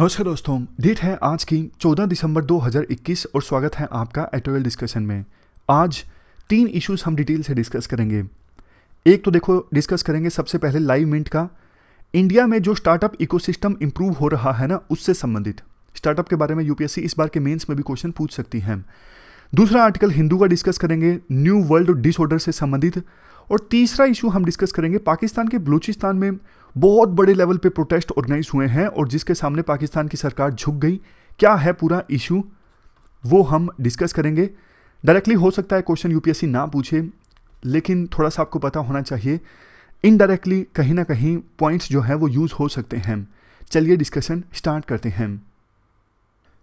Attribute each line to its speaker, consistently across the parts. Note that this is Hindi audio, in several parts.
Speaker 1: नमस्कार दोस्तों डेट है आज की 14 दिसंबर 2021 और स्वागत है आपका एटोरियल डिस्कशन में आज तीन इश्यूज हम डिटेल से डिस्कस करेंगे एक तो देखो डिस्कस करेंगे सबसे पहले लाइव मिंट का इंडिया में जो स्टार्टअप इकोसिस्टम इम्प्रूव हो रहा है ना उससे संबंधित स्टार्टअप के बारे में यूपीएससी इस बार के मेन्स में भी क्वेश्चन पूछ सकती है दूसरा आर्टिकल हिंदू का डिस्कस करेंगे न्यू वर्ल्ड डिसऑर्डर से संबंधित और तीसरा इशू हम डिस्कस करेंगे पाकिस्तान के बलूचिस्तान में बहुत बड़े लेवल पे प्रोटेस्ट ऑर्गेनाइज हुए हैं और जिसके सामने पाकिस्तान की सरकार झुक गई क्या है पूरा इशू वो हम डिस्कस करेंगे डायरेक्टली हो सकता है क्वेश्चन यूपीएससी ना पूछे लेकिन थोड़ा सा आपको पता होना चाहिए इनडायरेक्टली कहीं ना कहीं पॉइंट्स जो है वो यूज़ हो सकते हैं चलिए डिस्कशन स्टार्ट करते हैं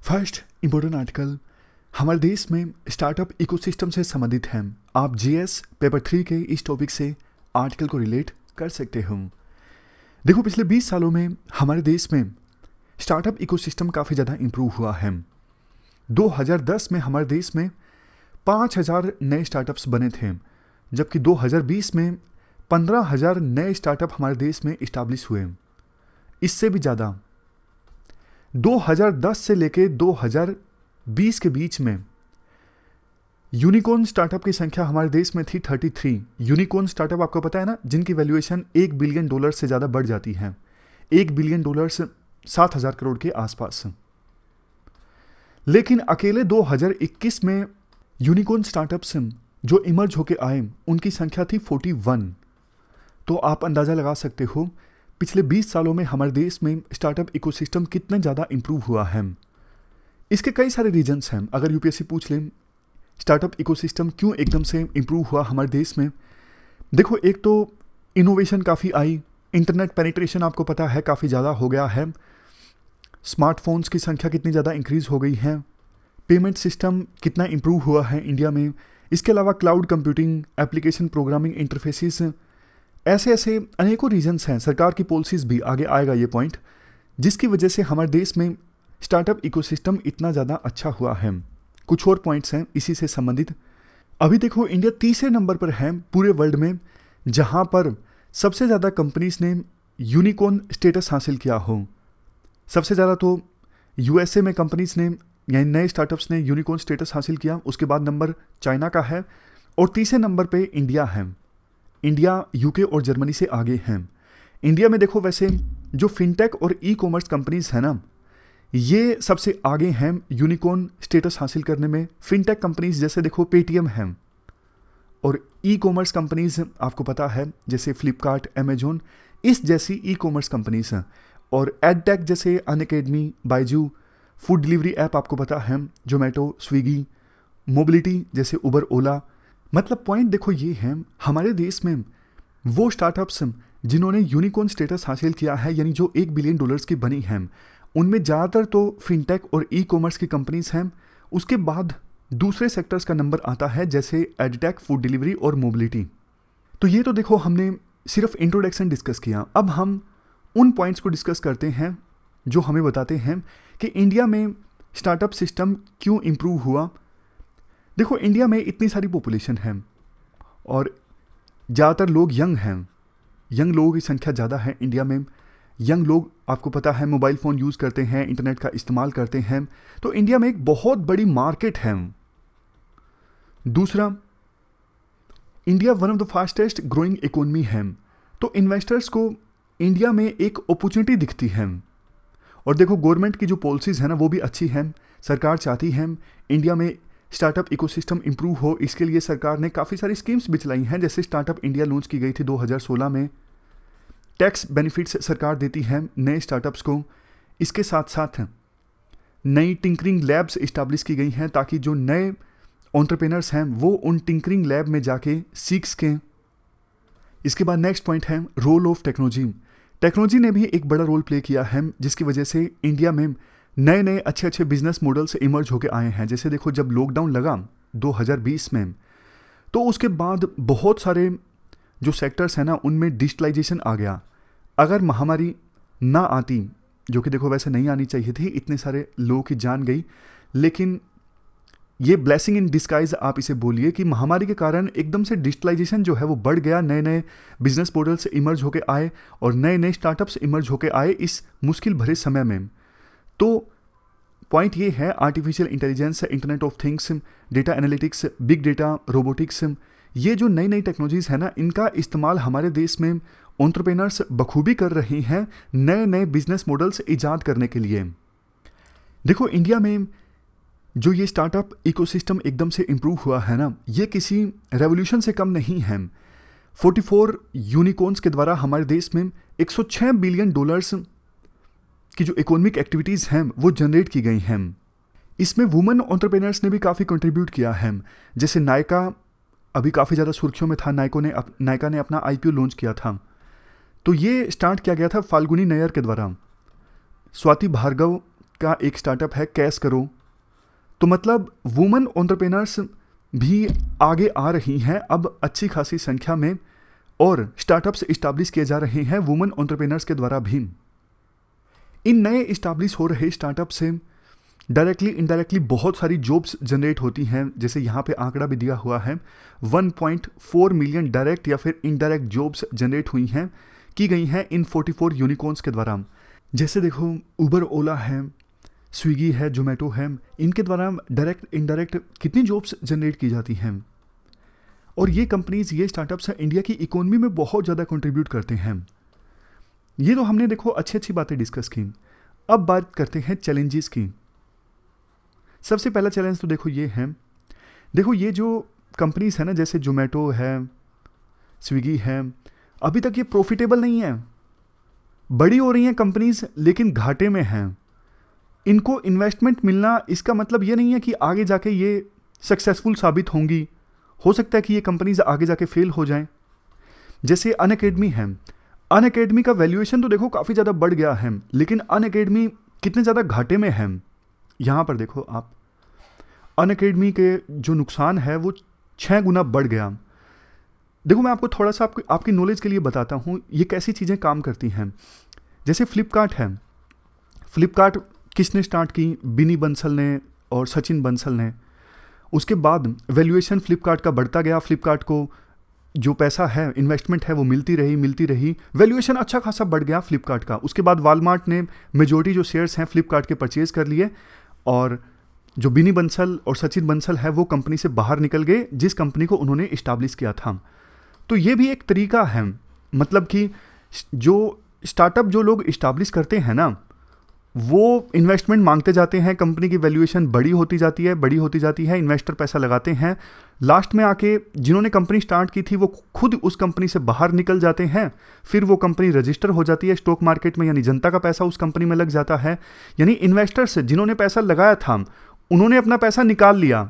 Speaker 1: फर्स्ट इम्पोर्टेंट आर्टिकल हमारे देश में स्टार्टअप इकोसिस्टम से संबंधित हैं आप जीएस पेपर थ्री के इस टॉपिक से आर्टिकल को रिलेट कर सकते हो देखो पिछले 20 सालों में हमारे देश में स्टार्टअप इकोसिस्टम काफ़ी ज़्यादा इम्प्रूव हुआ है 2010 में हमारे देश में 5000 नए स्टार्टअप्स बने थे जबकि 2020 में 15000 नए स्टार्टअप हमारे देश में इस्टाब्लिश हुए इससे भी ज़्यादा 2010 से लेकर 2020 के बीच में यूनिकॉर्न स्टार्टअप की संख्या हमारे देश में थी 33 यूनिकॉर्न स्टार्टअप आपको पता है ना जिनकी वैल्यूएशन एक बिलियन डॉलर से ज़्यादा बढ़ जाती है एक बिलियन डॉलर से सात हज़ार करोड़ के आसपास लेकिन अकेले 2021 में यूनिकॉर्न स्टार्टअप्स जो इमर्ज होकर आए उनकी संख्या थी 41 तो आप अंदाज़ा लगा सकते हो पिछले 20 सालों में हमारे देश में स्टार्टअप इकोसिस्टम कितना ज़्यादा इम्प्रूव हुआ है इसके कई सारे रीजंस हैं अगर यूपीएससी पूछ लें स्टार्टअप इकोसिस्टम क्यों एकदम से इम्प्रूव हुआ हमारे देश में देखो एक तो इनोवेशन काफ़ी आई इंटरनेट पेनिट्रेशन आपको पता है काफ़ी ज़्यादा हो गया है स्मार्टफोन्स की संख्या कितनी ज़्यादा इंक्रीज़ हो गई है पेमेंट सिस्टम कितना इम्प्रूव हुआ है इंडिया में इसके अलावा cloud computing application programming interfaces ऐसे ऐसे अनेकों रीजंस हैं सरकार की पॉलिसीज़ भी आगे आएगा ये पॉइंट जिसकी वजह से हमारे देश में स्टार्टअप इकोसिस्टम इतना ज़्यादा अच्छा हुआ है कुछ और पॉइंट्स हैं इसी से संबंधित अभी देखो इंडिया तीसरे नंबर पर है पूरे वर्ल्ड में जहाँ पर सबसे ज़्यादा कंपनीज ने यूनिकॉर्न स्टेटस हासिल किया हो सबसे ज़्यादा तो यूएसए में कंपनीज ने यानी नए स्टार्टअप्स ने यूनिकॉर्न स्टेटस हासिल किया उसके बाद नंबर चाइना का है और तीसरे नंबर पे इंडिया है इंडिया यूके और जर्मनी से आगे हैं इंडिया में देखो वैसे जो फिनटेक और ई कॉमर्स कंपनीज हैं ना ये सबसे आगे हैं यूनिकॉर्न स्टेटस हासिल करने में फिनटेक कंपनीज जैसे देखो पेटीएम है और ई कॉमर्स कंपनीज आपको पता है जैसे फ्लिपकार्ट एमेजोन इस जैसी ई कॉमर्स कंपनीज हैं और एडटेक जैसे Unacademy Byju food delivery app आपको पता है जोमेटो स्विगी मोबिलिटी जैसे उबर ओला मतलब पॉइंट देखो ये है हमारे देश में वो स्टार्टअप्स जिन्होंने यूनिकॉर्न स्टेटस हासिल किया है यानी जो एक बिलियन डॉलर्स की बनी हैं उनमें ज़्यादातर तो फिनटेक और ई कॉमर्स की कंपनीज हैं उसके बाद दूसरे सेक्टर्स का नंबर आता है जैसे एडटेक फूड डिलीवरी और मोबिलिटी तो ये तो देखो हमने सिर्फ इंट्रोडक्शन डिस्कस किया अब हम उन पॉइंट्स को डिस्कस करते हैं जो हमें बताते हैं कि इंडिया में स्टार्टअप सिस्टम क्यों इम्प्रूव हुआ देखो इंडिया में इतनी सारी पॉपुलेशन है और ज़्यादातर लोग यंग हैं यंग लोगों की संख्या ज़्यादा है इंडिया में यंग लोग आपको पता है मोबाइल फ़ोन यूज़ करते हैं इंटरनेट का इस्तेमाल करते हैं तो इंडिया में एक बहुत बड़ी मार्केट है दूसरा India one of the fastest growing economy है तो इन्वेस्टर्स को इंडिया में एक अपॉर्चुनिटी दिखती है और देखो गवर्नमेंट की जो पॉलिसीज़ हैं ना वो भी अच्छी हैं सरकार चाहती है इंडिया में स्टार्टअप इकोसिस्टम इंप्रूव हो इसके लिए सरकार ने काफ़ी सारी स्कीम्स भी चलाई हैं जैसे स्टार्टअप इंडिया लॉन्च की गई थी 2016 में टैक्स बेनिफिट्स सरकार देती है नए स्टार्टअप्स को इसके साथ साथ नई टिंकरिंग लैब्स इस्टाब्लिश की गई हैं ताकि जो नए ऑन्टरप्रेनर्स हैं वो उन टिंकरिंग लैब में जाके सीख सकें इसके बाद नेक्स्ट पॉइंट है रोल ऑफ टेक्नोलॉजी टेक्नोलॉजी ने भी एक बड़ा रोल प्ले किया है जिसकी वजह से इंडिया में नए नए अच्छे अच्छे बिजनेस मॉडल्स इमर्ज होकर आए हैं जैसे देखो जब लॉकडाउन लगा 2020 में तो उसके बाद बहुत सारे जो सेक्टर्स हैं ना उनमें डिजिटलाइजेशन आ गया अगर महामारी ना आती जो कि देखो वैसे नहीं आनी चाहिए थी इतने सारे लोगों की जान गई लेकिन ये ब्लेसिंग इन डिस्काइज आप इसे बोलिए कि महामारी के कारण एकदम से डिजिटलाइजेशन जो है वो बढ़ गया नए नए बिजनेस पोर्टल्स इमर्ज होकर आए और नए नए स्टार्टअप्स इमर्ज होकर आए इस मुश्किल भरे समय में तो पॉइंट ये है artificial intelligence internet of things data analytics big data robotics ये जो नई नई टेक्नोलॉजीज़ है ना इनका इस्तेमाल हमारे देश में ऑन्टरप्रेनर्स बखूबी कर रहे हैं नए नए बिजनेस मॉडल्स ईजाद करने के लिए देखो इंडिया में जो ये स्टार्टअप इकोसिस्टम एकदम से इम्प्रूव हुआ है ना ये किसी रेवोल्यूशन से कम नहीं है 44 यूनिकॉर्न्स के द्वारा हमारे देश में 106 बिलियन डॉलर्स की जो इकोनॉमिक एक्टिविटीज़ हैं वो जनरेट की गई हैं इसमें वुमेन ऑन्टरप्रेनर्स ने भी काफ़ी कंट्रीब्यूट किया है जैसे नायका अभी काफ़ी ज़्यादा सुर्खियों में था नायको ने अप, नायका ने अपना आई लॉन्च किया था तो ये स्टार्ट किया गया था फाल्गुनी नयर के द्वारा स्वाति भार्गव का एक स्टार्टअप है कैश करो तो मतलब वुमेन ऑन्टरप्रेनर्स भी आगे आ रही हैं अब अच्छी खासी संख्या में और स्टार्टअप्स इस्टाब्लिश किए जा रहे हैं वुमेन ऑन्टरप्रेनर्स के द्वारा भी इन नए इस्टाब्लिश हो रहे स्टार्टअप से डायरेक्टली इनडायरेक्टली बहुत सारी जॉब्स जनरेट होती हैं जैसे यहाँ पे आंकड़ा भी दिया हुआ है 1.4 मिलियन डायरेक्ट या फिर इनडायरेक्ट जॉब्स जनरेट हुई हैं की गई हैं इन 44 यूनिकॉर्न्स के द्वारा जैसे देखो उबर ओला है स्विगी है जोमेटो है इनके द्वारा डायरेक्ट इनडायरेक्ट कितनी जॉब्स जनरेट की जाती हैं और ये कंपनीज ये स्टार्टअप्स हैं इंडिया की इकोनॉमी में बहुत ज़्यादा कंट्रीब्यूट करते हैं ये तो हमने देखो अच्छी अच्छी बातें डिस्कस की अब बात करते हैं चैलेंजेस की सबसे पहला चैलेंज तो देखो ये है देखो ये जो कंपनीज़ है ना जैसे जोमेटो है स्विगी है अभी तक ये प्रॉफिटेबल नहीं है बड़ी हो रही हैं कंपनीज़ लेकिन घाटे में हैं इनको इन्वेस्टमेंट मिलना इसका मतलब ये नहीं है कि आगे जाके ये सक्सेसफुल साबित होंगी हो सकता है कि ये कंपनीज आगे जाके फेल हो जाएं जैसे अन अकेडमी है अन अकेडमी का वैल्यूएशन तो देखो काफ़ी ज़्यादा बढ़ गया है लेकिन अन अकेडमी कितने ज़्यादा घाटे में है यहाँ पर देखो आप अन अकेडमी के जो नुकसान है वो छः गुना बढ़ गया देखो मैं आपको थोड़ा सा आपकी आपकी नॉलेज के लिए बताता हूँ ये कैसी चीज़ें काम करती हैं जैसे फ्लिपकार्ट है फ्लिपकार्ट किसने स्टार्ट की बिनी बंसल ने और सचिन बंसल ने उसके बाद वैल्यूएशन फ्लिपकार्ट का बढ़ता गया फ्लिपकार्ट को जो पैसा है इन्वेस्टमेंट है वो मिलती रही मिलती रही वैल्यूएशन अच्छा खासा बढ़ गया फ्लिपकार्ट का उसके बाद वालमार्ट ने मेजोरिटी जो शेयर्स हैं फ्लिपकार्ट के परचेज़ कर लिए और जो बिनी बंसल और सचिन बंसल है वो कंपनी से बाहर निकल गए जिस कंपनी को उन्होंने इस्टाब्लिश किया था तो ये भी एक तरीका है मतलब कि जो स्टार्टअप जो लोग इस्टाब्लिश करते हैं ना वो इन्वेस्टमेंट मांगते जाते हैं कंपनी की वैल्यूएशन बड़ी होती जाती है बड़ी होती जाती है इन्वेस्टर पैसा लगाते हैं लास्ट में आके जिन्होंने कंपनी स्टार्ट की थी वो खुद उस कंपनी से बाहर निकल जाते हैं फिर वो कंपनी रजिस्टर हो जाती है स्टॉक मार्केट में यानी जनता का पैसा उस कंपनी में लग जाता है यानी इन्वेस्टर्स जिन्होंने पैसा लगाया था उन्होंने अपना पैसा निकाल लिया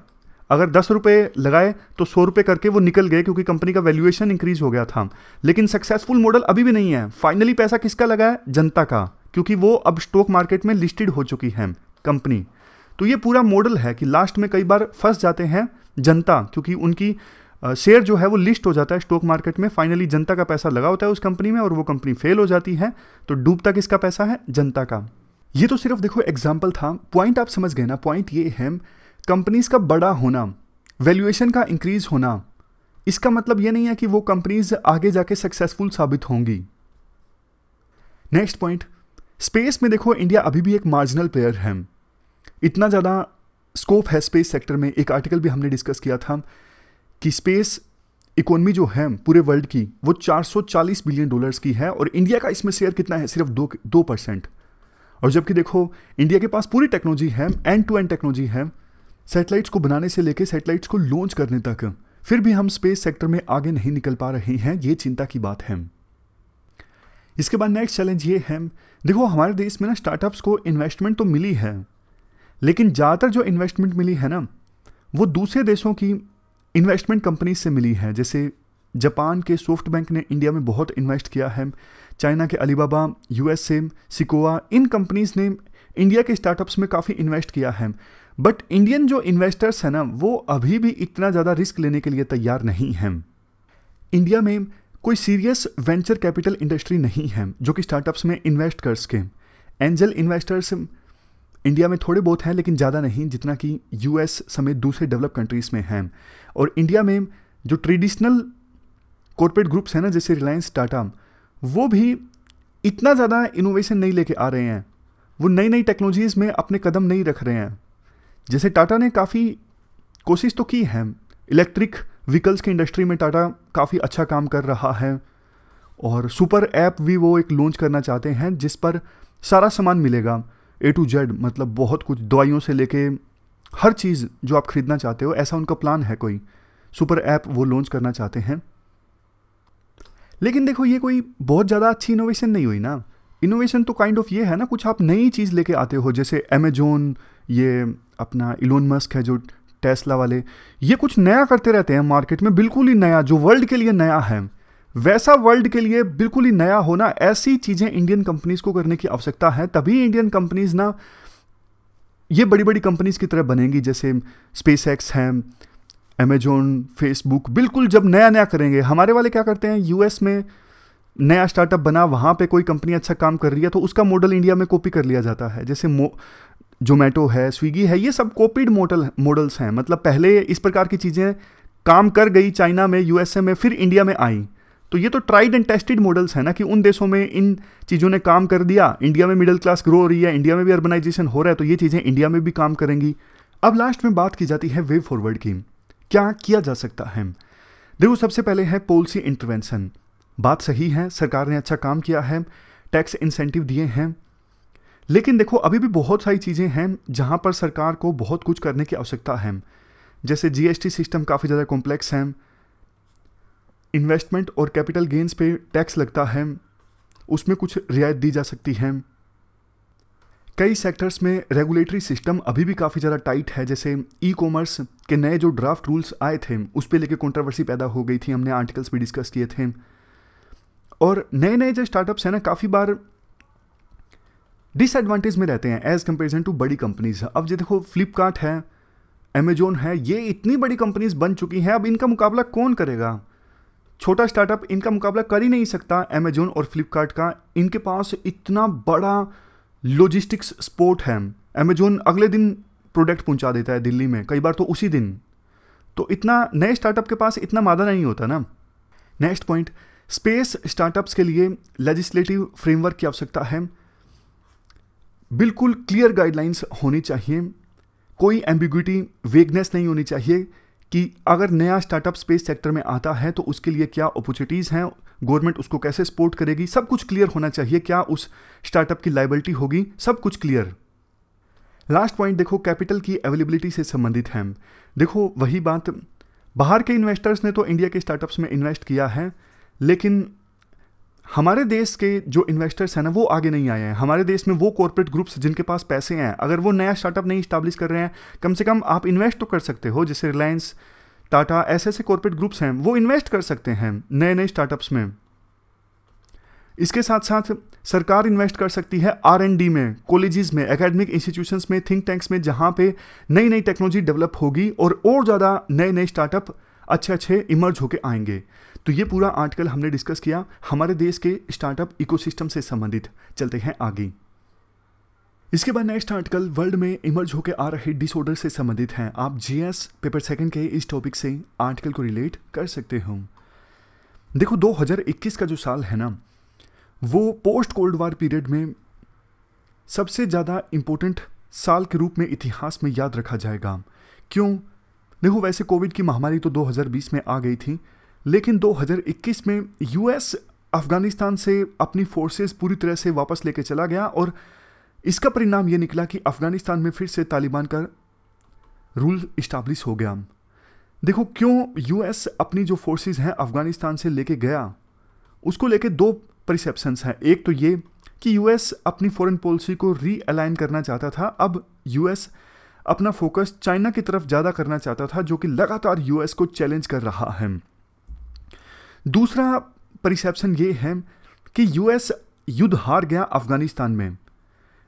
Speaker 1: अगर दस रुपये लगाए तो सौ रुपये करके वो निकल गए क्योंकि कंपनी का वैल्यूएशन इंक्रीज हो गया था लेकिन सक्सेसफुल मॉडल अभी भी नहीं है फाइनली पैसा किसका लगा है जनता का क्योंकि वो अब स्टॉक मार्केट में लिस्टेड हो चुकी है कंपनी तो ये पूरा मॉडल है कि लास्ट में कई बार फंस जाते हैं जनता क्योंकि उनकी शेयर जो है वो लिस्ट हो जाता है स्टॉक मार्केट में फाइनली जनता का पैसा लगा होता है उस कंपनी में और वो कंपनी फेल हो जाती है तो डूबता किसका पैसा है जनता का ये तो सिर्फ देखो एग्जाम्पल था पॉइंट आप समझ गए ना पॉइंट ये है कंपनीज का बड़ा होना वैल्यूएशन का इंक्रीज होना इसका मतलब ये नहीं है कि वो कंपनीज आगे जाके सक्सेसफुल साबित होंगी नेक्स्ट पॉइंट स्पेस में देखो इंडिया अभी भी एक मार्जिनल प्लेयर है इतना ज़्यादा स्कोप है स्पेस सेक्टर में एक आर्टिकल भी हमने डिस्कस किया था कि स्पेस इकोनॉमी जो है पूरे वर्ल्ड की वो 440 बिलियन डॉलर्स की है और इंडिया का इसमें शेयर कितना है सिर्फ दो दो परसेंट और जबकि देखो इंडिया के पास पूरी टेक्नोलॉजी है एंड टू एंड टेक्नोलॉजी है सैटेलाइट्स को बनाने से लेकर सैटेलाइट्स को लॉन्च करने तक फिर भी हम स्पेस सेक्टर में आगे नहीं निकल पा रहे हैं ये चिंता की बात है इसके बाद नेक्स्ट चैलेंज ये है देखो हमारे देश में ना स्टार्टअप्स को इन्वेस्टमेंट तो मिली है लेकिन ज़्यादातर जो इन्वेस्टमेंट मिली है ना वो दूसरे देशों की इन्वेस्टमेंट कंपनीज से मिली है जैसे जापान के सॉफ्ट बैंक ने इंडिया में बहुत इन्वेस्ट किया है चाइना के अलीबाबा यूएस सिकोआ इन कंपनीज ने इंडिया के स्टार्टअप्स में काफ़ी इन्वेस्ट किया है बट इंडियन जो इन्वेस्टर्स हैं ना वो अभी भी इतना ज़्यादा रिस्क लेने के लिए तैयार नहीं हैं इंडिया में कोई सीरियस वेंचर कैपिटल इंडस्ट्री नहीं है जो कि स्टार्टअप्स में इन्वेस्ट कर सके एंजल इन्वेस्टर्स इंडिया में थोड़े बहुत हैं लेकिन ज़्यादा नहीं जितना कि यूएस समेत दूसरे डेवलप कंट्रीज़ में हैं और इंडिया में जो ट्रेडिशनल कॉरपोरेट ग्रुप्स हैं ना जैसे रिलायंस टाटा वो भी इतना ज़्यादा इनोवेशन नहीं लेके आ रहे हैं वो नई नई टेक्नोलॉजीज़ में अपने कदम नहीं रख रहे हैं जैसे टाटा ने काफ़ी कोशिश तो की है इलेक्ट्रिक व्हीकल्स की इंडस्ट्री में टाटा काफ़ी अच्छा काम कर रहा है और सुपर ऐप भी वो एक लॉन्च करना चाहते हैं जिस पर सारा सामान मिलेगा ए टू जेड मतलब बहुत कुछ दवाइयों से लेके हर चीज़ जो आप ख़रीदना चाहते हो ऐसा उनका प्लान है कोई सुपर ऐप वो लॉन्च करना चाहते हैं लेकिन देखो ये कोई बहुत ज़्यादा अच्छी इनोवेशन नहीं हुई ना इनोवेशन तो काइंड ऑफ ये है ना कुछ आप नई चीज़ लेके आते हो जैसे अमेजोन ये अपना इलोन मस्क है जो टेस्ला वाले ये कुछ नया करते रहते हैं मार्केट में बिल्कुल ही नया जो वर्ल्ड के लिए नया है वैसा वर्ल्ड के लिए बिल्कुल ही नया होना ऐसी चीज़ें इंडियन कंपनीज को करने की आवश्यकता है तभी इंडियन कंपनीज ना ये बड़ी बड़ी कंपनीज की तरह बनेंगी जैसे स्पेस एक्स हैं अमेजोन फेसबुक बिल्कुल जब नया नया करेंगे हमारे वाले क्या करते हैं यूएस में नया स्टार्टअप बना वहाँ पे कोई कंपनी अच्छा काम कर रही है तो उसका मॉडल इंडिया में कॉपी कर लिया जाता है जैसे मो जोमेटो है स्विगी है ये सब कॉपीड मॉडल मॉडल्स हैं मतलब पहले इस प्रकार की चीज़ें काम कर गई चाइना में यूएसए में फिर इंडिया में आई तो ये तो ट्राइड एंड टेस्टेड मॉडल्स हैं ना कि उन देशों में इन चीज़ों ने काम कर दिया इंडिया में मिडिल क्लास ग्रो हो रही है इंडिया में भी अर्बनाइजेशन हो रहा है तो ये चीज़ें इंडिया में भी काम करेंगी अब लास्ट में बात की जाती है वे फॉरवर्ड की क्या किया जा सकता है देखो सबसे पहले है पॉलिसी इंटरवेंशन बात सही है सरकार ने अच्छा काम किया है टैक्स इंसेंटिव दिए हैं लेकिन देखो अभी भी बहुत सारी चीज़ें हैं जहाँ पर सरकार को बहुत कुछ करने की आवश्यकता है जैसे जीएसटी सिस्टम काफ़ी ज़्यादा कॉम्प्लेक्स है इन्वेस्टमेंट और कैपिटल गेंस पे टैक्स लगता है उसमें कुछ रियायत दी जा सकती है कई सेक्टर्स में रेगुलेटरी सिस्टम अभी भी काफ़ी ज़्यादा टाइट है जैसे ई कॉमर्स के नए जो ड्राफ्ट रूल्स आए थे उस पर लेकर कॉन्ट्रवर्सी पैदा हो गई थी हमने आर्टिकल्स भी डिस्कस किए थे और नए नए जो स्टार्टअप्स हैं ना काफ़ी बार डिसएडवांटेज में रहते हैं एज़ कंपेरिजन टू बड़ी कंपनीज अब जो देखो फ्लिपकार्ट है अमेजोन है ये इतनी बड़ी कंपनीज बन चुकी हैं अब इनका मुकाबला कौन करेगा छोटा स्टार्टअप इनका मुकाबला कर ही नहीं सकता अमेजोन और फ्लिपकार्ट का इनके पास इतना बड़ा लॉजिस्टिक्स स्पोर्ट हैम अमेजोन अगले दिन प्रोडक्ट पहुंचा देता है दिल्ली में कई बार तो उसी दिन तो इतना नए स्टार्टअप के पास इतना मादा नहीं होता ना नेक्स्ट पॉइंट स्पेस स्टार्टअप्स के लिए लेजिस्लेटिव फ्रेमवर्क की आवश्यकता है बिल्कुल क्लियर गाइडलाइंस होनी चाहिए कोई एम्बिग्यूटी वेगनेस नहीं होनी चाहिए कि अगर नया स्टार्टअप स्पेस सेक्टर में आता है तो उसके लिए क्या अपॉर्चुनिटीज़ हैं गवर्नमेंट उसको कैसे सपोर्ट करेगी सब कुछ क्लियर होना चाहिए क्या उस स्टार्टअप की लाइबिलिटी होगी सब कुछ क्लियर लास्ट पॉइंट देखो कैपिटल की अवेलेबिलिटी से संबंधित है देखो वही बात बाहर के इन्वेस्टर्स ने तो इंडिया के स्टार्टअप्स में इन्वेस्ट किया है लेकिन हमारे देश के जो इन्वेस्टर्स हैं ना वो आगे नहीं आए हैं हमारे देश में वो कॉरपोरेट ग्रुप्स जिनके पास पैसे हैं अगर वो नया स्टार्टअप नहीं इस्टाब्लिश कर रहे हैं कम से कम आप इन्वेस्ट तो कर सकते हो जैसे रिलायंस टाटा ऐसे ऐसे कॉरपोरेट ग्रुप्स हैं वो इन्वेस्ट कर सकते हैं नए नए स्टार्टअप्स में इसके साथ साथ सरकार इन्वेस्ट कर सकती है आर एंड डी में कॉलेजेस में एकेडमिक इंस्टीट्यूशंस में थिंक टैंक्स में जहाँ पे नई नई टेक्नोलॉजी डेवलप होगी और और ज़्यादा नए नए स्टार्टअप अच्छे अच्छे इमर्ज होके आएंगे तो ये पूरा आर्टिकल हमने डिस्कस किया हमारे देश के स्टार्टअप इकोसिस्टम से संबंधित चलते हैं आगे इसके बाद नेक्स्ट आर्टिकल वर्ल्ड में इमर्ज होकर आ रहे डिसऑर्डर से संबंधित हैं आप जीएस पेपर सेकंड के इस टॉपिक से आर्टिकल को रिलेट कर सकते हो देखो 2021 का जो साल है ना वो पोस्ट कोल्ड वार पीरियड में सबसे ज़्यादा इम्पोर्टेंट साल के रूप में इतिहास में याद रखा जाएगा क्यों देखो वैसे कोविड की महामारी तो 2020 में आ गई थी लेकिन 2021 में यूएस अफगानिस्तान से अपनी फोर्सेस पूरी तरह से वापस लेके चला गया और इसका परिणाम ये निकला कि अफगानिस्तान में फिर से तालिबान का रूल इस्टाब्लिश हो गया देखो क्यों यूएस अपनी जो फोर्सेस हैं अफगानिस्तान से लेके गया उसको लेके दो परसेप्शंस हैं एक तो ये कि यूएस अपनी फॉरेन पॉलिसी को रीअलाइन करना चाहता था अब यूएस अपना फोकस चाइना की तरफ ज़्यादा करना चाहता था जो कि लगातार यूएस को चैलेंज कर रहा है दूसरा परिसेप्शन ये है कि यूएस युद्ध हार गया अफगानिस्तान में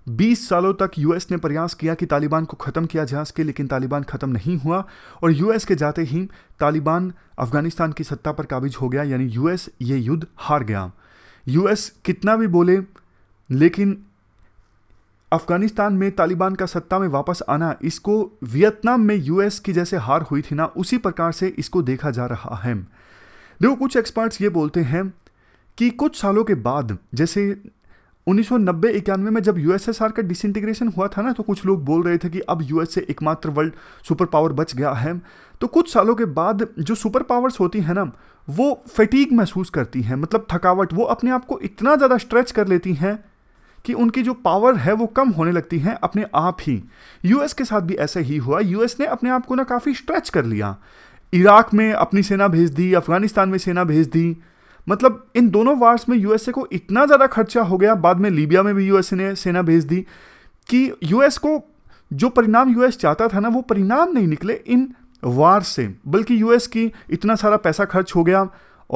Speaker 1: 20 सालों तक यूएस ने प्रयास किया कि तालिबान को ख़त्म किया जा सके लेकिन तालिबान ख़त्म नहीं हुआ और यूएस के जाते ही तालिबान अफगानिस्तान की सत्ता पर काबिज हो गया यानी यूएस ये युद्ध हार गया यूएस कितना भी बोले लेकिन अफगानिस्तान में तालिबान का सत्ता में वापस आना इसको वियतनाम में यूएस की जैसे हार हुई थी ना उसी प्रकार से इसको देखा जा रहा है देखो कुछ एक्सपर्ट्स ये बोलते हैं कि कुछ सालों के बाद जैसे उन्नीस सौ में जब यूएसएसआर का डिसइंटीग्रेशन हुआ था ना तो कुछ लोग बोल रहे थे कि अब यूएसए एकमात्र वर्ल्ड सुपर पावर बच गया है तो कुछ सालों के बाद जो सुपर पावर्स होती हैं ना वो फटीक महसूस करती हैं मतलब थकावट वो अपने आप को इतना ज़्यादा स्ट्रेच कर लेती हैं कि उनकी जो पावर है वो कम होने लगती है अपने आप ही यूएस के साथ भी ऐसा ही हुआ यूएस ने अपने आप को ना काफ़ी स्ट्रेच कर लिया इराक में अपनी सेना भेज दी अफगानिस्तान में सेना भेज दी मतलब इन दोनों वार्स में यूएसए को इतना ज़्यादा खर्चा हो गया बाद में लीबिया में भी यूएसए ने सेना भेज दी कि यूएस को जो परिणाम यूएस चाहता था ना वो परिणाम नहीं निकले इन वार से बल्कि यूएस की इतना सारा पैसा खर्च हो गया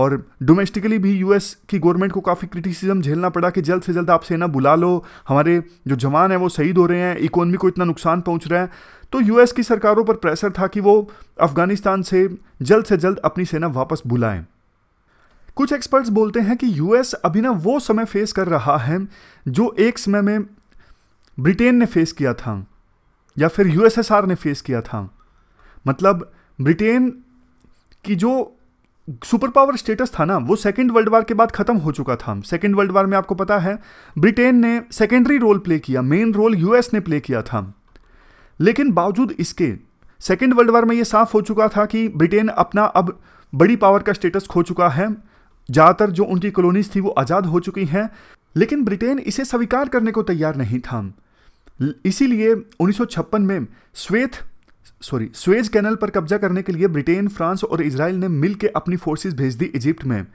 Speaker 1: और डोमेस्टिकली भी यूएस की गवर्नमेंट को काफ़ी क्रिटिसिज्म झेलना पड़ा कि जल्द से जल्द आप सेना बुला लो हमारे जो जवान हैं वो शहीद हो रहे हैं इकोनमी को इतना नुकसान पहुंच रहा है तो यूएस की सरकारों पर प्रेशर था कि वो अफ़गानिस्तान से जल्द से जल्द अपनी सेना वापस बुलाएं कुछ एक्सपर्ट्स बोलते हैं कि यूएस अभी ना वो समय फेस कर रहा है जो एक समय में ब्रिटेन ने फेस किया था या फिर यूएसएसआर ने फेस किया था मतलब ब्रिटेन की जो सुपर पावर स्टेटस था ना वो सेकेंड वर्ल्ड वार के बाद ख़त्म हो चुका था सेकेंड वर्ल्ड वार में आपको पता है ब्रिटेन ने सेकेंडरी रोल प्ले किया मेन रोल यूएस ने प्ले किया था लेकिन बावजूद इसके सेकेंड वर्ल्ड वार में ये साफ हो चुका था कि ब्रिटेन अपना अब बड़ी पावर का स्टेटस खो चुका है ज़्यादातर जो उनकी कॉलोनीज थी वो आज़ाद हो चुकी हैं लेकिन ब्रिटेन इसे स्वीकार करने को तैयार नहीं था इसीलिए 1956 में स्वेथ सॉरी स्वेज कैनल पर कब्जा करने के लिए ब्रिटेन फ्रांस और इसराइल ने मिलकर अपनी फोर्सेस भेज दी इजिप्ट में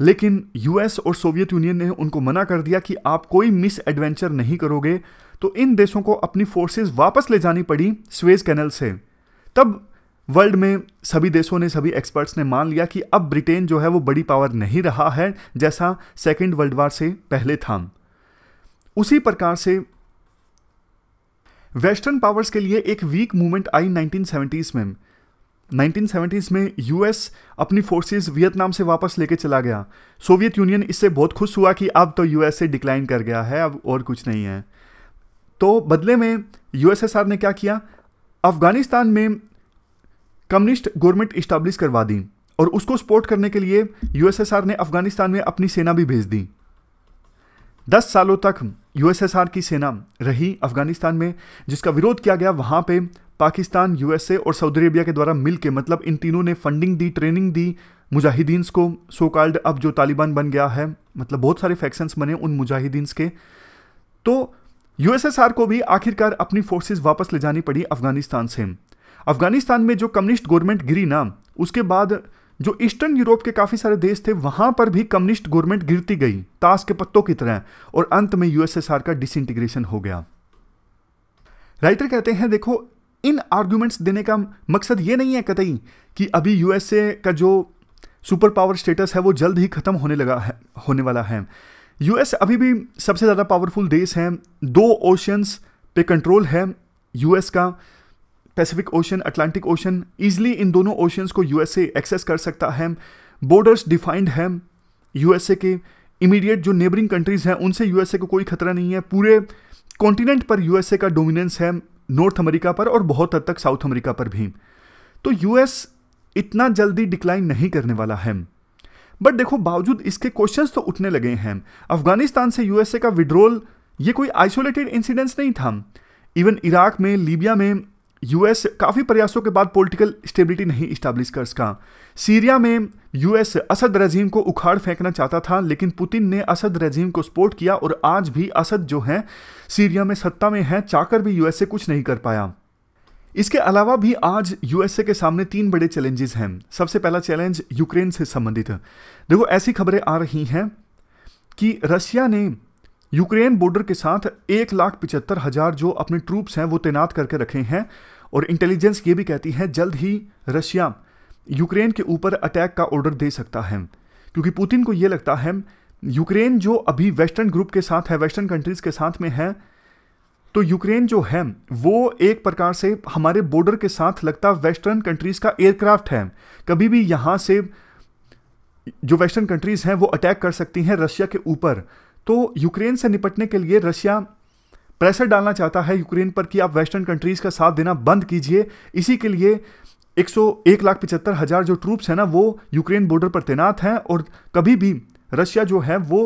Speaker 1: लेकिन यूएस और सोवियत यूनियन ने उनको मना कर दिया कि आप कोई मिस एडवेंचर नहीं करोगे तो इन देशों को अपनी फोर्सेज वापस ले जानी पड़ी स्वेज कैनल से तब वर्ल्ड में सभी देशों ने सभी एक्सपर्ट्स ने मान लिया कि अब ब्रिटेन जो है वो बड़ी पावर नहीं रहा है जैसा सेकेंड वर्ल्ड वार से पहले था उसी प्रकार से वेस्टर्न पावर्स के लिए एक वीक मूवमेंट आई 1970s में 1970s में यूएस अपनी फोर्सेस वियतनाम से वापस लेके चला गया सोवियत यूनियन इससे बहुत खुश हुआ कि अब तो यूएसए डिक्लाइन कर गया है अब और कुछ नहीं है तो बदले में यूएसएसआर ने क्या किया अफगानिस्तान में कम्युनिस्ट गवर्नमेंट इस्टाब्लिश करवा दी और उसको सपोर्ट करने के लिए यूएसएसआर ने अफगानिस्तान में अपनी सेना भी भेज दी दस सालों तक यूएसएसआर की सेना रही अफगानिस्तान में जिसका विरोध किया गया वहां पे पाकिस्तान यूएसए और सऊदी अरेबिया के द्वारा मिलकर मतलब इन तीनों ने फंडिंग दी ट्रेनिंग दी मुजाहिदीन्स को सो कॉल्ड अब जो तालिबान बन गया है मतलब बहुत सारे फैक्शंस बने उन मुजाहिदीन्स के तो यूएसएसआर को भी आखिरकार अपनी फोर्सेस वापस ले जानी पड़ी अफगानिस्तान से अफगानिस्तान में जो कम्युनिस्ट गवर्नमेंट गिरी ना उसके बाद जो ईस्टर्न यूरोप के काफ़ी सारे देश थे वहाँ पर भी कम्युनिस्ट गवर्नमेंट गिरती गई ताश के पत्तों की तरह और अंत में यूएसएसआर का डिसइंटीग्रेशन हो गया राइटर कहते हैं देखो इन आर्ग्यूमेंट्स देने का मकसद ये नहीं है कतई कि अभी यूएसए का जो सुपर पावर स्टेटस है वो जल्द ही ख़त्म होने लगा है होने वाला है यूएस अभी भी सबसे ज़्यादा पावरफुल देश है दो ओशंस पे कंट्रोल है यूएस का Pacific Ocean Atlantic Ocean easily इन दोनों ओशंस को यूएसए एक्सेस कर सकता है बॉर्डर्स डिफाइंड है यूएसए के इमीडिएट जो नेबरिंग कंट्रीज़ हैं उनसे यूएसए को कोई खतरा नहीं है पूरे कॉन्टिनेंट पर यूएसए का डोमिनेंस है नॉर्थ अमेरिका पर और बहुत हद तक साउथ अमेरिका पर भी तो यूएस इतना जल्दी डिक्लाइन नहीं करने वाला है बट देखो बावजूद इसके क्वेश्चंस तो उठने लगे हैं अफगानिस्तान से यूएसए का विड्रोल ये कोई आइसोलेटेड इंसिडेंट्स नहीं था इवन इराक में लीबिया में यूएस काफ़ी प्रयासों के बाद पॉलिटिकल स्टेबिलिटी नहीं इस्टेब्लिश कर सका सीरिया में यूएस असद रजीम को उखाड़ फेंकना चाहता था लेकिन पुतिन ने असद रजीम को सपोर्ट किया और आज भी असद जो है सीरिया में सत्ता में है चाकर भी यूएस कुछ नहीं कर पाया इसके अलावा भी आज यूएसए के सामने तीन बड़े चैलेंजेस हैं सबसे पहला चैलेंज यूक्रेन से संबंधित है देखो ऐसी खबरें आ रही हैं कि रशिया ने यूक्रेन बॉर्डर के साथ एक लाख पिचहत्तर हज़ार जो अपने ट्रूप्स हैं वो तैनात करके रखे हैं और इंटेलिजेंस ये भी कहती है जल्द ही रशिया यूक्रेन के ऊपर अटैक का ऑर्डर दे सकता है क्योंकि पुतिन को ये लगता है यूक्रेन जो अभी वेस्टर्न ग्रुप के साथ है वेस्टर्न कंट्रीज़ के साथ में है तो यूक्रेन जो है वो एक प्रकार से हमारे बॉर्डर के साथ लगता वेस्टर्न कंट्रीज़ का एयरक्राफ्ट है कभी भी यहां से जो वेस्टर्न कंट्रीज़ हैं वो अटैक कर सकती हैं रशिया के ऊपर तो यूक्रेन से निपटने के लिए रशिया प्रेशर डालना चाहता है यूक्रेन पर कि आप वेस्टर्न कंट्रीज़ का साथ देना बंद कीजिए इसी के लिए एक सौ एक लाख पचहत्तर हज़ार जो ट्रूप्स हैं ना वो यूक्रेन बॉर्डर पर तैनात हैं और कभी भी रशिया जो है वो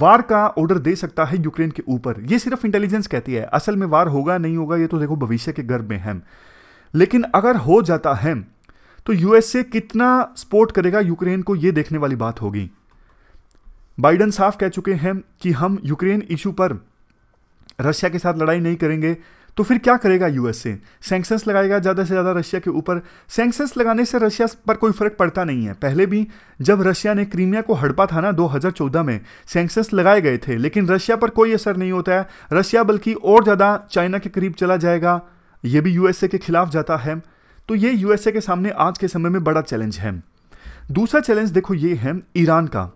Speaker 1: वार का ऑर्डर दे सकता है यूक्रेन के ऊपर ये सिर्फ इंटेलिजेंस कहती है असल में वार होगा नहीं होगा ये तो देखो भविष्य के गर्भ में है लेकिन अगर हो जाता है तो यूएसए कितना सपोर्ट करेगा यूक्रेन को ये देखने वाली बात होगी बाइडन साफ कह चुके हैं कि हम यूक्रेन इशू पर रशिया के साथ लड़ाई नहीं करेंगे तो फिर क्या करेगा यूएसए सेंक्शंस लगाएगा ज़्यादा से ज़्यादा रशिया के ऊपर सेंक्शंस लगाने से रशिया पर कोई फर्क पड़ता नहीं है पहले भी जब रशिया ने क्रीमिया को हड़पा था ना 2014 में सेंक्शंस लगाए गए थे लेकिन रशिया पर कोई असर नहीं होता है रशिया बल्कि और ज़्यादा चाइना के करीब चला जाएगा ये भी यूएसए के खिलाफ जाता है तो ये यूएसए के सामने आज के समय में बड़ा चैलेंज है दूसरा चैलेंज देखो ये है ईरान का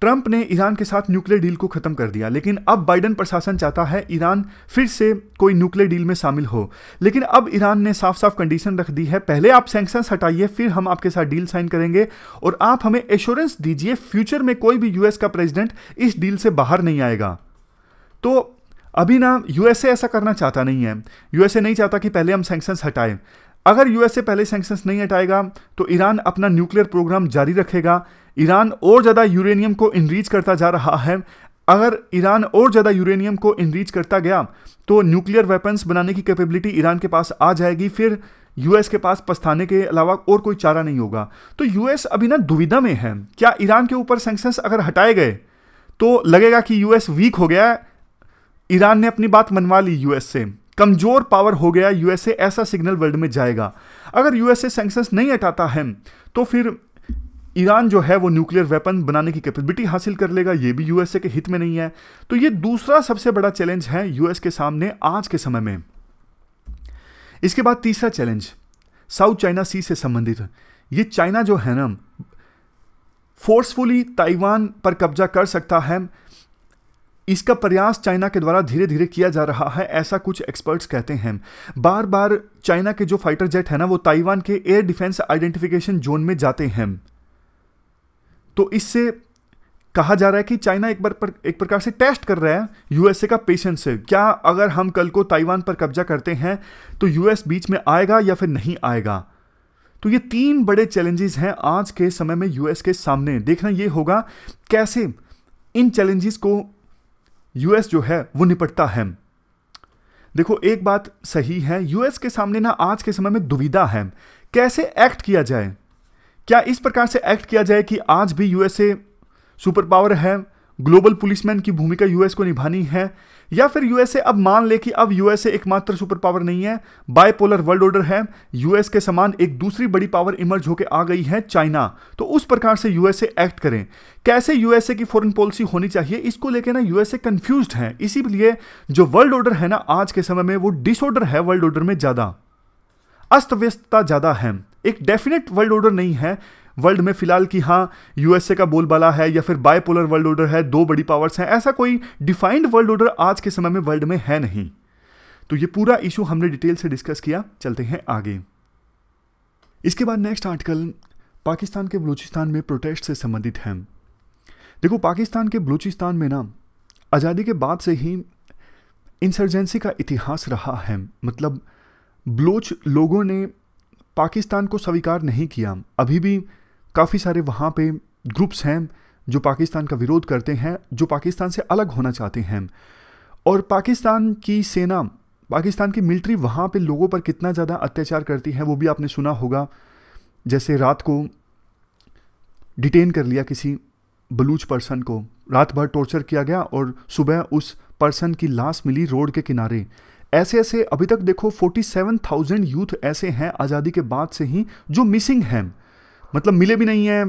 Speaker 1: ट्रंप ने ईरान के साथ न्यूक्लियर डील को ख़त्म कर दिया लेकिन अब बाइडन प्रशासन चाहता है ईरान फिर से कोई न्यूक्लियर डील में शामिल हो लेकिन अब ईरान ने साफ साफ कंडीशन रख दी है पहले आप सैंक्शन हटाइए फिर हम आपके साथ डील साइन करेंगे और आप हमें एश्योरेंस दीजिए फ्यूचर में कोई भी यूएस का प्रेसिडेंट इस डील से बाहर नहीं आएगा तो अभी ना यूएसए ऐसा करना चाहता नहीं है यूएसए नहीं चाहता कि पहले हम सैंक्शन हटाएं अगर यूएसए पहले सैंक्शंस नहीं हटाएगा तो ईरान अपना न्यूक्लियर प्रोग्राम जारी रखेगा ईरान और ज़्यादा यूरेनियम को इनरीच करता जा रहा है अगर ईरान और ज़्यादा यूरेनियम को इनरीच करता गया तो न्यूक्लियर वेपन्स बनाने की कैपेबिलिटी ईरान के पास आ जाएगी फिर यूएस के पास पछताने के अलावा और कोई चारा नहीं होगा तो यूएस अभी ना दुविधा में है क्या ईरान के ऊपर सेंक्शंस अगर हटाए गए तो लगेगा कि यूएस वीक हो गया ईरान ने अपनी बात मनवा ली यूएस से कमजोर पावर हो गया यूएसए ऐसा सिग्नल वर्ल्ड में जाएगा अगर यूएसए सेंक्शंस नहीं हटाता है तो फिर ईरान जो है वो न्यूक्लियर वेपन बनाने की कैपेबिलिटी हासिल कर लेगा ये भी यूएसए के हित में नहीं है तो ये दूसरा सबसे बड़ा चैलेंज है यूएस के सामने आज के समय में इसके बाद तीसरा चैलेंज साउथ चाइना सी से संबंधित ये चाइना जो है ना फोर्सफुली ताइवान पर कब्जा कर सकता है इसका प्रयास चाइना के द्वारा धीरे धीरे किया जा रहा है ऐसा कुछ एक्सपर्ट्स कहते हैं बार बार चाइना के जो फाइटर जेट है ना वो ताइवान के एयर डिफेंस आइडेंटिफिकेशन जोन में जाते हैं तो इससे कहा जा रहा है कि चाइना एक बार पर एक प्रकार से टेस्ट कर रहा है यूएसए का पेशेंस है क्या अगर हम कल को ताइवान पर कब्जा करते हैं तो यूएस बीच में आएगा या फिर नहीं आएगा तो ये तीन बड़े चैलेंजेस हैं आज के समय में यूएस के सामने देखना ये होगा कैसे इन चैलेंजेस को यूएस जो है वो निपटता है देखो एक बात सही है यूएस के सामने ना आज के समय में दुविधा है कैसे एक्ट किया जाए क्या इस प्रकार से एक्ट किया जाए कि आज भी यूएसए सुपर पावर है ग्लोबल पुलिसमैन की भूमिका यूएस को निभानी है या फिर यूएसए अब मान ले कि अब यूएसए एकमात्र सुपर पावर नहीं है बायपोलर वर्ल्ड ऑर्डर है यूएस के समान एक दूसरी बड़ी पावर इमर्ज होकर आ गई है चाइना तो उस प्रकार से यूएसए एक्ट करें कैसे यूएसए की फॉरेन पॉलिसी होनी चाहिए इसको लेकर ना यूएसए कन्फ्यूज है इसीलिए जो वर्ल्ड ऑर्डर है ना आज के समय में वो डिसऑर्डर है वर्ल्ड ऑर्डर में ज़्यादा अस्त व्यस्तता ज़्यादा है एक डेफिनेट वर्ल्ड ऑर्डर नहीं है वर्ल्ड में फिलहाल कि हाँ यूएसए का बोलबाला है या फिर बायपोलर वर्ल्ड ऑर्डर है दो बड़ी पावर्स हैं ऐसा कोई डिफाइंड वर्ल्ड ऑर्डर आज के समय में वर्ल्ड में है नहीं तो ये पूरा इशू हमने डिटेल से डिस्कस किया चलते हैं आगे इसके बाद नेक्स्ट आर्टिकल पाकिस्तान के बलूचिस्तान में प्रोटेस्ट से संबंधित है देखो पाकिस्तान के बलूचिस्तान में ना आज़ादी के बाद से ही इंसर्जेंसी का इतिहास रहा है मतलब बलोच लोगों ने पाकिस्तान को स्वीकार नहीं किया अभी भी काफ़ी सारे वहाँ पे ग्रुप्स हैं जो पाकिस्तान का विरोध करते हैं जो पाकिस्तान से अलग होना चाहते हैं और पाकिस्तान की सेना पाकिस्तान की मिलिट्री वहाँ पे लोगों पर कितना ज़्यादा अत्याचार करती है वो भी आपने सुना होगा जैसे रात को डिटेन कर लिया किसी बलूच पर्सन को रात भर टॉर्चर किया गया और सुबह उस पर्सन की लाश मिली रोड के किनारे ऐसे ऐसे अभी तक देखो 47,000 यूथ ऐसे हैं आज़ादी के बाद से ही जो मिसिंग हैं मतलब मिले भी नहीं हैं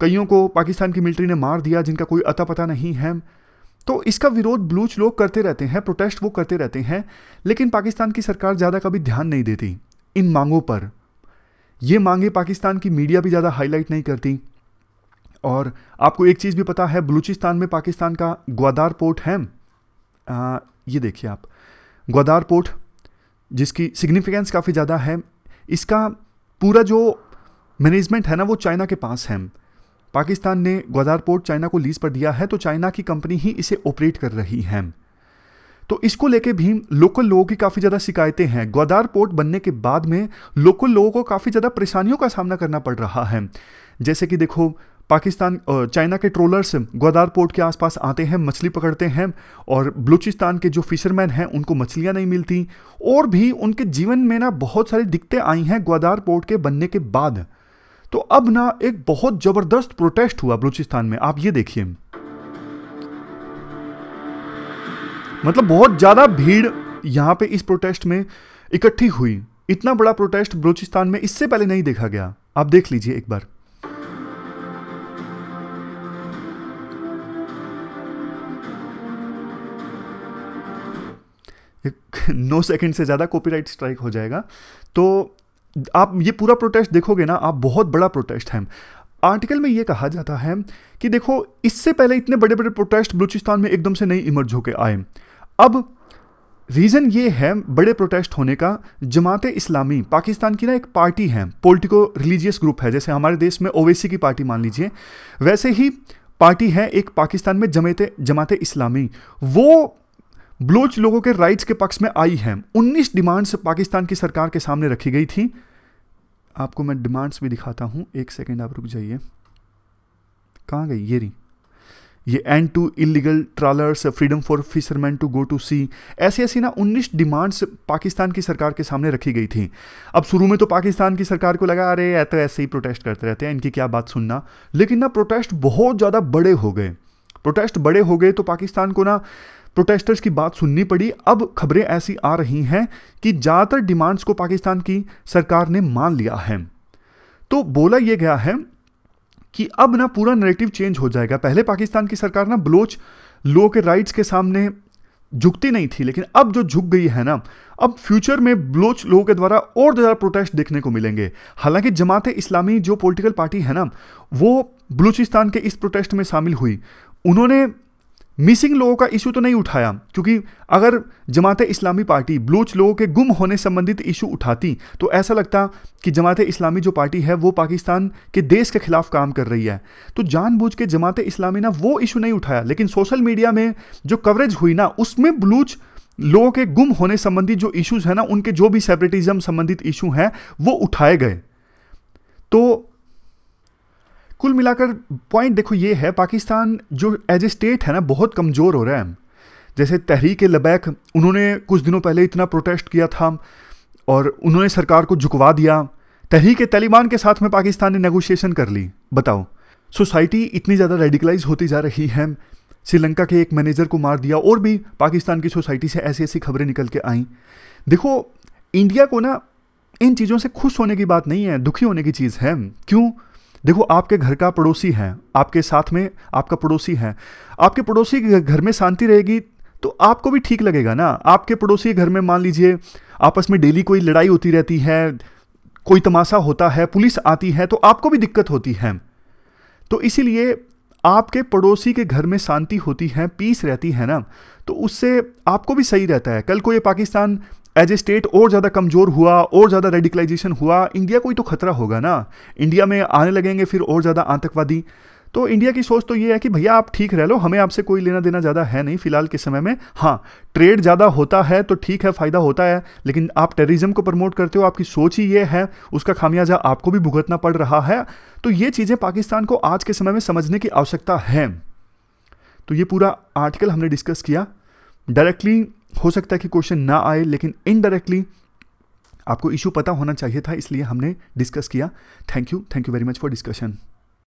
Speaker 1: कईयों को पाकिस्तान की मिलिट्री ने मार दिया जिनका कोई अता पता नहीं है तो इसका विरोध ब्लूच लोग करते रहते हैं प्रोटेस्ट वो करते रहते हैं लेकिन पाकिस्तान की सरकार ज़्यादा कभी ध्यान नहीं देती इन मांगों पर ये मांगे पाकिस्तान की मीडिया भी ज़्यादा हाईलाइट नहीं करती और आपको एक चीज़ भी पता है बलूचिस्तान में पाकिस्तान का ग्वादार पोर्ट है आ, ये देखिए आप ग्वादार पोर्ट जिसकी सिग्निफिकेंस काफ़ी ज़्यादा है इसका पूरा जो मैनेजमेंट है ना वो चाइना के पास है पाकिस्तान ने ग्वादार पोर्ट चाइना को लीज़ पर दिया है तो चाइना की कंपनी ही इसे ऑपरेट कर रही है तो इसको लेके भी लोकल लोगों की काफ़ी ज़्यादा शिकायतें हैं ग्वादार पोर्ट बनने के बाद में लोकल लोगों को काफ़ी ज़्यादा परेशानियों का सामना करना पड़ रहा है जैसे कि देखो पाकिस्तान चाइना के ट्रोलर्स ग्वादार पोर्ट के आसपास आते हैं मछली पकड़ते हैं और बलूचिस्तान के जो फिशरमैन हैं उनको मछलियां नहीं मिलती और भी उनके जीवन में ना बहुत सारी दिक्कतें आई हैं ग्वादार पोर्ट के बनने के बाद तो अब ना एक बहुत ज़बरदस्त प्रोटेस्ट हुआ बलूचिस्तान में आप ये देखिए मतलब बहुत ज़्यादा भीड़ यहाँ पे इस प्रोटेस्ट में इकट्ठी हुई इतना बड़ा प्रोटेस्ट बलूचिस्तान में इससे पहले नहीं देखा गया आप देख लीजिए एक बार नौ सेकंड से ज़्यादा कॉपीराइट स्ट्राइक हो जाएगा तो आप ये पूरा प्रोटेस्ट देखोगे ना आप बहुत बड़ा प्रोटेस्ट है आर्टिकल में ये कहा जाता है कि देखो इससे पहले इतने बड़े बड़े प्रोटेस्ट बलूचिस्तान में एकदम से नहीं इमर्ज होकर आए अब रीज़न ये है बड़े प्रोटेस्ट होने का जमात इस्लामी पाकिस्तान की ना एक पार्टी है पोलिटिको रिलीजियस ग्रुप है जैसे हमारे देश में ओवैसी की पार्टी मान लीजिए वैसे ही पार्टी है एक पाकिस्तान में जमेत जमात इस्लामी वो ब्लोच लोगों के राइट्स के पक्ष में आई हैं 19 डिमांड्स पाकिस्तान की सरकार के सामने रखी गई थी आपको मैं डिमांड्स भी दिखाता हूं एक सेकेंड आप रुक जाइए कहां गई ये रही ये end to illegal trawlers freedom for fisherman to go to sea ऐसी ऐसी ना 19 डिमांड्स पाकिस्तान की सरकार के सामने रखी गई थी अब शुरू में तो पाकिस्तान की सरकार को लगा अरे या तो ऐसे ही प्रोटेस्ट करते रहते हैं इनकी क्या बात सुनना लेकिन ना प्रोटेस्ट बहुत ज़्यादा बड़े हो गए प्रोटेस्ट बड़े हो गए तो पाकिस्तान को ना प्रोटेस्टर्स की बात सुननी पड़ी अब खबरें ऐसी आ रही हैं कि ज़्यादातर डिमांड्स को पाकिस्तान की सरकार ने मान लिया है तो बोला यह गया है कि अब ना पूरा नरेटिव चेंज हो जाएगा पहले पाकिस्तान की सरकार ना बलोच लोगों के राइट्स के सामने झुकती नहीं थी लेकिन अब जो झुक गई है ना अब फ्यूचर में ब्लोच लोगों के द्वारा और ज़्यादा प्रोटेस्ट देखने को मिलेंगे हालांकि जमात इस्लामी जो पॉलिटिकल पार्टी है ना वो बलूचिस्तान के इस प्रोटेस्ट में शामिल हुई उन्होंने मिसिंग लोगों का इशू तो नहीं उठाया क्योंकि अगर जमात इस्लामी पार्टी ब्लूच लोगों के गुम होने संबंधित इशू उठाती तो ऐसा लगता कि जमात इस्लामी जो पार्टी है वो पाकिस्तान के देश के खिलाफ काम कर रही है तो जानबूझ के जमात इस्लामी ने वो इशू नहीं उठाया लेकिन सोशल मीडिया में जो कवरेज हुई ना उसमें ब्लूच लोगों के गुम होने संबंधित जो इश्यूज़ हैं ना उनके जो भी सेपरेटिज्म संबंधित इशू हैं वो उठाए गए तो कुल मिलाकर पॉइंट देखो ये है पाकिस्तान जो एज ए स्टेट है ना बहुत कमज़ोर हो रहा है जैसे तहरीक लबैक उन्होंने कुछ दिनों पहले इतना प्रोटेस्ट किया था और उन्होंने सरकार को झुकवा दिया तहरीक तालिबान के साथ में पाकिस्तान ने नेगोशिएशन कर ली बताओ सोसाइटी इतनी ज़्यादा रेडिकलाइज होती जा रही है श्रीलंका के एक मैनेजर को मार दिया और भी पाकिस्तान की सोसाइटी से ऐसी ऐसी खबरें निकल के आईं देखो इंडिया को ना इन चीज़ों से खुश होने की बात नहीं है दुखी होने की चीज़ है क्यों देखो आपके घर का पड़ोसी है आपके साथ में आपका पड़ोसी है आपके पड़ोसी के घर में शांति रहेगी तो आपको भी ठीक लगेगा ना आपके पड़ोसी के घर में मान लीजिए आपस में डेली कोई लड़ाई होती रहती है कोई तमाशा होता है पुलिस आती है तो आपको भी दिक्कत होती है तो इसीलिए आपके पड़ोसी के घर में शांति होती है पीस रहती है ना तो उससे आपको भी सही रहता है कल को ये पाकिस्तान एज ए स्टेट और ज़्यादा कमज़ोर हुआ और ज़्यादा रेडिकलाइजेशन हुआ इंडिया को ही तो खतरा होगा ना इंडिया में आने लगेंगे फिर और ज़्यादा आतंकवादी तो इंडिया की सोच तो ये है कि भैया आप ठीक रह लो हमें आपसे कोई लेना देना ज़्यादा है नहीं फिलहाल के समय में हाँ ट्रेड ज़्यादा होता है तो ठीक है फ़ायदा होता है लेकिन आप टेररिज्म को प्रमोट करते हो आपकी सोच ही ये है उसका खामियाजा आपको भी भुगतना पड़ रहा है तो ये चीज़ें पाकिस्तान को आज के समय में समझने की आवश्यकता है तो ये पूरा आर्टिकल हमने डिस्कस किया डायरेक्टली हो सकता है कि क्वेश्चन ना आए लेकिन इनडायरेक्टली आपको इशू पता होना चाहिए था इसलिए हमने डिस्कस किया thank you thank you very much for discussion